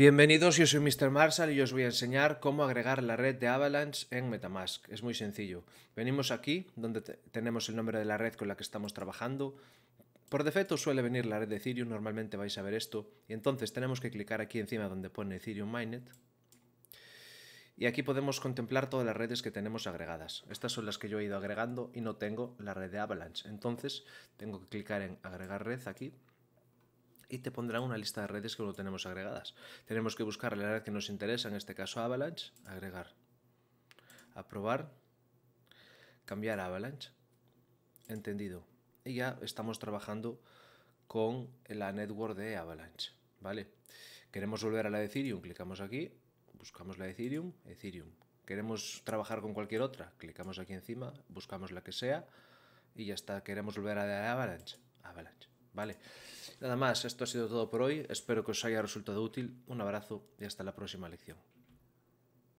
Bienvenidos, yo soy Mr. Marshall y os voy a enseñar cómo agregar la red de Avalanche en Metamask. Es muy sencillo. Venimos aquí, donde tenemos el nombre de la red con la que estamos trabajando. Por defecto suele venir la red de Ethereum, normalmente vais a ver esto. Y entonces tenemos que clicar aquí encima donde pone Ethereum Mainnet. Y aquí podemos contemplar todas las redes que tenemos agregadas. Estas son las que yo he ido agregando y no tengo la red de Avalanche. Entonces tengo que clicar en agregar red aquí y te pondrá una lista de redes que no tenemos agregadas. Tenemos que buscar la red que nos interesa, en este caso Avalanche, agregar, aprobar, cambiar Avalanche. Entendido. Y ya estamos trabajando con la network de Avalanche, ¿vale? Queremos volver a la de Ethereum, clicamos aquí, buscamos la de Ethereum, Ethereum. Queremos trabajar con cualquier otra, clicamos aquí encima, buscamos la que sea y ya está. Queremos volver a la de Avalanche, Avalanche, ¿vale? Nada más, esto ha sido todo por hoy. Espero que os haya resultado útil. Un abrazo y hasta la próxima lección.